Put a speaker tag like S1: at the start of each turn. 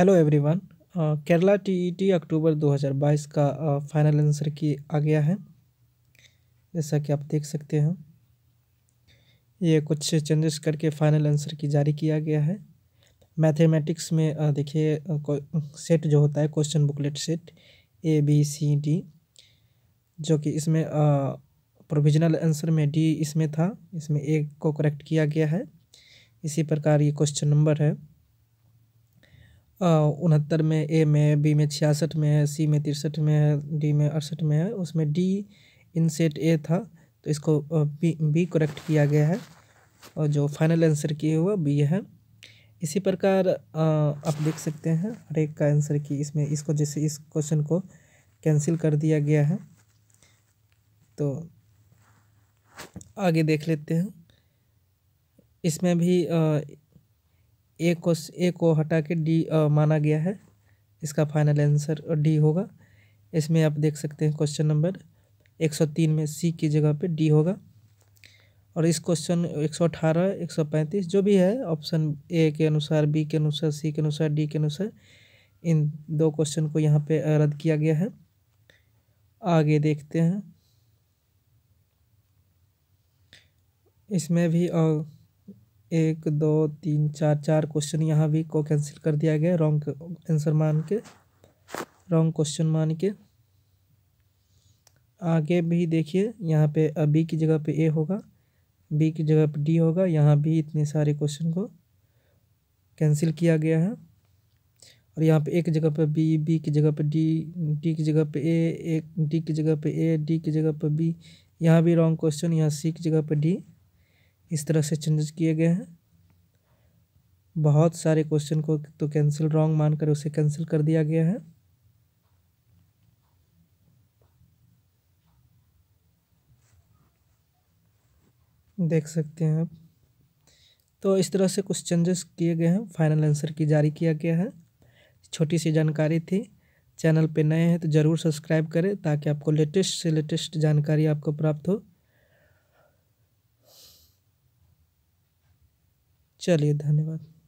S1: hello everyone Kerala TET October 2022 का final uh, answer की आ गया है जैसा कि आप देख सकते हैं ये कुछ चेंजेस करके फाइनल आंसर की जारी किया गया है मैथमेटिक्स में uh, देखिए सेट uh, जो होता है question booklet set A B C D जो कि इसमें प्रोविजनल आंसर में डी इसमें था इसमें ए को करेक्ट किया गया है इसी प्रकार ये क्वेश्चन नंबर है उनहत्तर में ए में बी में छियासठ में है सी में तिरसठ में है डी में अड़सठ में है उसमें डी इनसेट ए था तो इसको बी बी करेक्ट किया गया है और जो फाइनल आंसर किया हुआ बी है इसी प्रकार आप देख सकते हैं हर एक का आंसर कि इसमें इसको जैसे इस क्वेश्चन को कैंसिल कर दिया गया है तो आगे देख लेते हैं इसमें भी ए को ए को हटा के डी माना गया है इसका फाइनल आंसर डी होगा इसमें आप देख सकते हैं क्वेश्चन नंबर 103 में सी की जगह पे डी होगा और इस क्वेश्चन 118, 135 जो भी है ऑप्शन ए के अनुसार बी के अनुसार सी के अनुसार डी के अनुसार इन दो क्वेश्चन को यहाँ पे रद्द किया गया है आगे देखते हैं इसमें भी और एक दो तीन चार चार क्वेश्चन यहाँ भी को कैंसिल कर दिया गया रॉन्ग आंसर मान के रॉन्ग क्वेश्चन मान के आगे भी देखिए यहाँ पे बी की जगह पे ए होगा बी की जगह पे डी होगा यहाँ भी इतने सारे क्वेश्चन को कैंसिल किया गया है और यहाँ पे एक जगह पे बी बी की जगह पे डी डी की जगह पे ए एक डी की जगह पे ए डी की जगह पे बी यहाँ भी रॉन्ग क्वेश्चन यहाँ सी की जगह पे डी इस तरह से चेंजेस किए गए हैं बहुत सारे क्वेश्चन को तो कैंसिल रॉन्ग मानकर उसे कैंसिल कर दिया गया है देख सकते हैं आप तो इस तरह से कुछ चेंजेस किए गए हैं फाइनल आंसर की जारी किया गया है छोटी सी जानकारी थी चैनल पे नए हैं तो ज़रूर सब्सक्राइब करें ताकि आपको लेटेस्ट से लेटेस्ट जानकारी आपको प्राप्त हो चलिए धन्यवाद